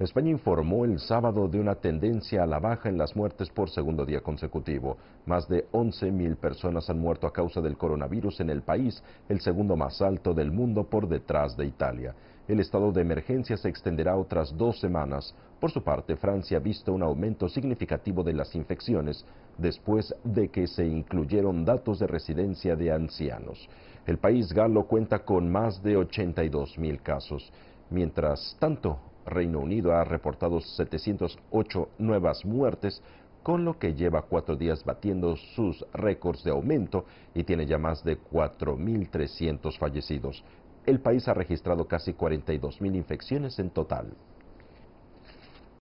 España informó el sábado de una tendencia a la baja en las muertes por segundo día consecutivo. Más de 11.000 personas han muerto a causa del coronavirus en el país, el segundo más alto del mundo por detrás de Italia. El estado de emergencia se extenderá otras dos semanas. Por su parte, Francia ha visto un aumento significativo de las infecciones después de que se incluyeron datos de residencia de ancianos. El país galo cuenta con más de 82.000 casos. Mientras tanto, Reino Unido ha reportado 708 nuevas muertes, con lo que lleva cuatro días batiendo sus récords de aumento y tiene ya más de 4.300 fallecidos. El país ha registrado casi 42.000 infecciones en total.